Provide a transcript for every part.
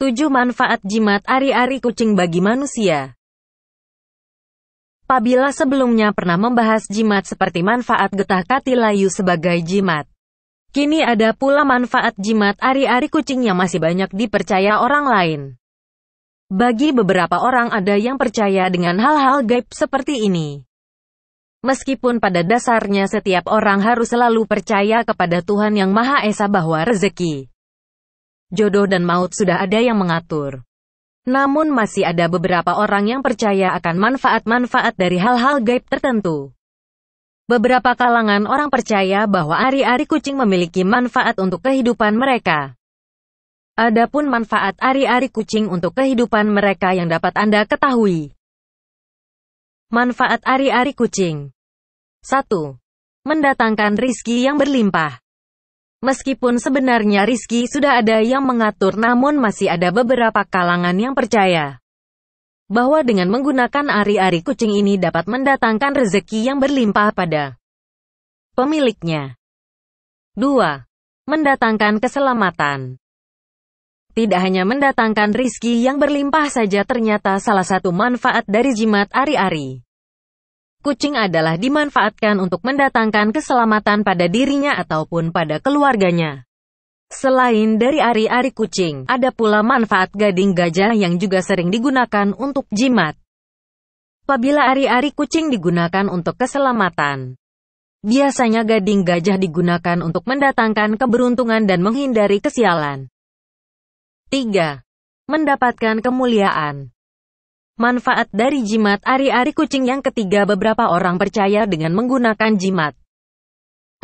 7 Manfaat Jimat Ari-Ari Kucing Bagi Manusia Pabila sebelumnya pernah membahas jimat seperti manfaat getah katilayu sebagai jimat. Kini ada pula manfaat jimat ari-ari kucing yang masih banyak dipercaya orang lain. Bagi beberapa orang ada yang percaya dengan hal-hal gaib seperti ini. Meskipun pada dasarnya setiap orang harus selalu percaya kepada Tuhan Yang Maha Esa bahwa rezeki, jodoh dan maut sudah ada yang mengatur. Namun masih ada beberapa orang yang percaya akan manfaat-manfaat dari hal-hal gaib tertentu. Beberapa kalangan orang percaya bahwa ari-ari kucing memiliki manfaat untuk kehidupan mereka. Adapun manfaat ari-ari kucing untuk kehidupan mereka yang dapat Anda ketahui. Manfaat ari-ari kucing 1. Mendatangkan rizki yang berlimpah Meskipun sebenarnya Rizky sudah ada yang mengatur namun masih ada beberapa kalangan yang percaya bahwa dengan menggunakan ari-ari kucing ini dapat mendatangkan rezeki yang berlimpah pada pemiliknya. 2. Mendatangkan keselamatan Tidak hanya mendatangkan rizki yang berlimpah saja ternyata salah satu manfaat dari jimat ari-ari Kucing adalah dimanfaatkan untuk mendatangkan keselamatan pada dirinya ataupun pada keluarganya. Selain dari ari-ari kucing, ada pula manfaat gading gajah yang juga sering digunakan untuk jimat. Apabila ari-ari kucing digunakan untuk keselamatan, biasanya gading gajah digunakan untuk mendatangkan keberuntungan dan menghindari kesialan. 3. Mendapatkan kemuliaan Manfaat dari jimat ari-ari kucing yang ketiga beberapa orang percaya dengan menggunakan jimat.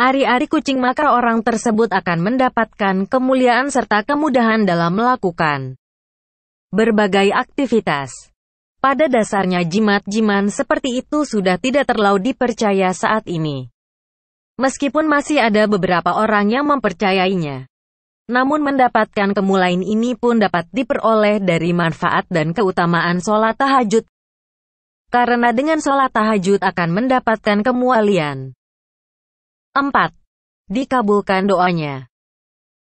Ari-ari kucing maka orang tersebut akan mendapatkan kemuliaan serta kemudahan dalam melakukan berbagai aktivitas. Pada dasarnya jimat-jiman seperti itu sudah tidak terlalu dipercaya saat ini. Meskipun masih ada beberapa orang yang mempercayainya. Namun mendapatkan kemulain ini pun dapat diperoleh dari manfaat dan keutamaan sholat tahajud. Karena dengan sholat tahajud akan mendapatkan kemualian. 4. Dikabulkan doanya.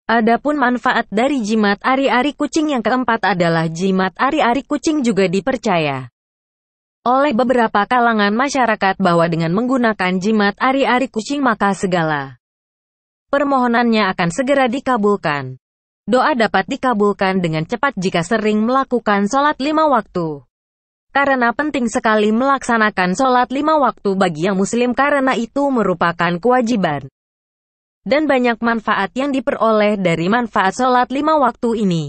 Adapun manfaat dari jimat ari-ari kucing yang keempat adalah jimat ari-ari kucing juga dipercaya oleh beberapa kalangan masyarakat bahwa dengan menggunakan jimat ari-ari kucing maka segala permohonannya akan segera dikabulkan. Doa dapat dikabulkan dengan cepat jika sering melakukan sholat lima waktu. Karena penting sekali melaksanakan sholat lima waktu bagi yang muslim karena itu merupakan kewajiban. Dan banyak manfaat yang diperoleh dari manfaat sholat lima waktu ini.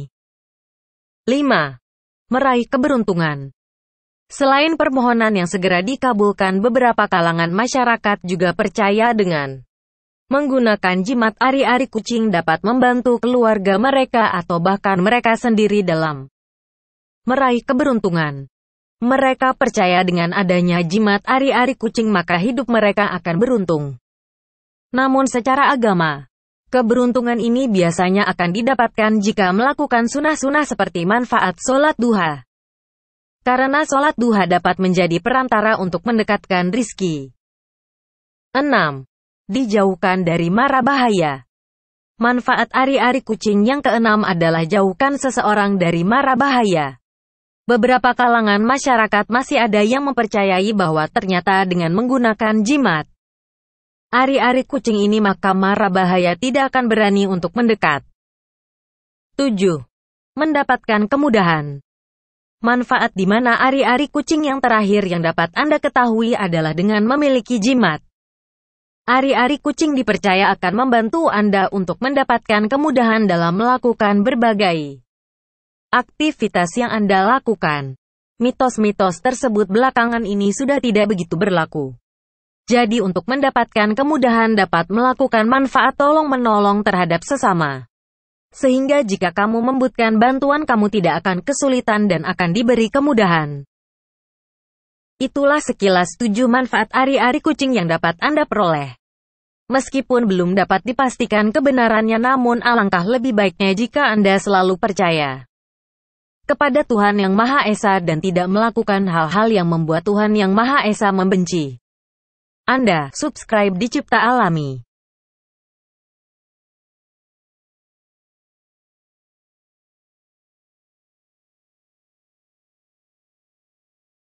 5. Meraih keberuntungan Selain permohonan yang segera dikabulkan beberapa kalangan masyarakat juga percaya dengan Menggunakan jimat ari-ari kucing dapat membantu keluarga mereka atau bahkan mereka sendiri dalam meraih keberuntungan. Mereka percaya dengan adanya jimat ari-ari kucing maka hidup mereka akan beruntung. Namun secara agama, keberuntungan ini biasanya akan didapatkan jika melakukan sunah-sunah seperti manfaat sholat duha. Karena sholat duha dapat menjadi perantara untuk mendekatkan rizki. 6 dijauhkan dari mara bahaya. Manfaat ari-ari kucing yang keenam adalah jauhkan seseorang dari mara bahaya. Beberapa kalangan masyarakat masih ada yang mempercayai bahwa ternyata dengan menggunakan jimat, ari-ari kucing ini maka mara bahaya tidak akan berani untuk mendekat. 7. Mendapatkan kemudahan. Manfaat di mana ari-ari kucing yang terakhir yang dapat Anda ketahui adalah dengan memiliki jimat. Ari-ari kucing dipercaya akan membantu Anda untuk mendapatkan kemudahan dalam melakukan berbagai aktivitas yang Anda lakukan. Mitos-mitos tersebut belakangan ini sudah tidak begitu berlaku. Jadi untuk mendapatkan kemudahan dapat melakukan manfaat tolong-menolong terhadap sesama. Sehingga jika kamu membutuhkan bantuan kamu tidak akan kesulitan dan akan diberi kemudahan. Itulah sekilas tujuh manfaat ari-ari kucing yang dapat Anda peroleh. Meskipun belum dapat dipastikan kebenarannya namun alangkah lebih baiknya jika Anda selalu percaya kepada Tuhan Yang Maha Esa dan tidak melakukan hal-hal yang membuat Tuhan Yang Maha Esa membenci. Anda subscribe di Cipta Alami.